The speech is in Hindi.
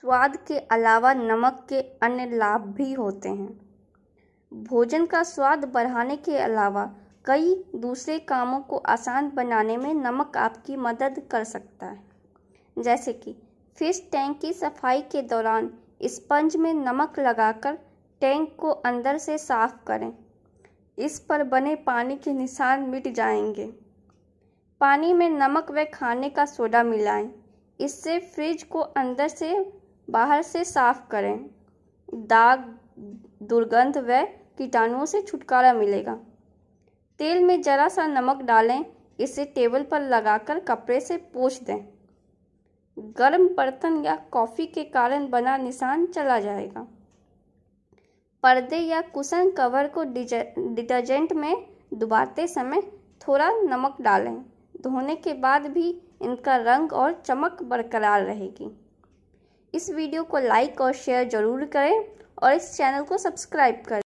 स्वाद के अलावा नमक के अन्य लाभ भी होते हैं भोजन का स्वाद बढ़ाने के अलावा कई दूसरे कामों को आसान बनाने में नमक आपकी मदद कर सकता है जैसे कि फिश टैंक की सफाई के दौरान स्पंज में नमक लगाकर टैंक को अंदर से साफ करें इस पर बने पानी के निशान मिट जाएंगे पानी में नमक व खाने का सोडा मिलाएं इससे फ्रिज को अंदर से बाहर से साफ करें दाग दुर्गंध व कीटाणुओं से छुटकारा मिलेगा तेल में जरा सा नमक डालें इसे टेबल पर लगाकर कपड़े से पोछ दें गर्म बर्तन या कॉफ़ी के कारण बना निशान चला जाएगा पर्दे या कुशन कवर को डिटर्जेंट में डुबाते समय थोड़ा नमक डालें धोने के बाद भी इनका रंग और चमक बरकरार रहेगी इस वीडियो को लाइक और शेयर ज़रूर करें और इस चैनल को सब्सक्राइब करें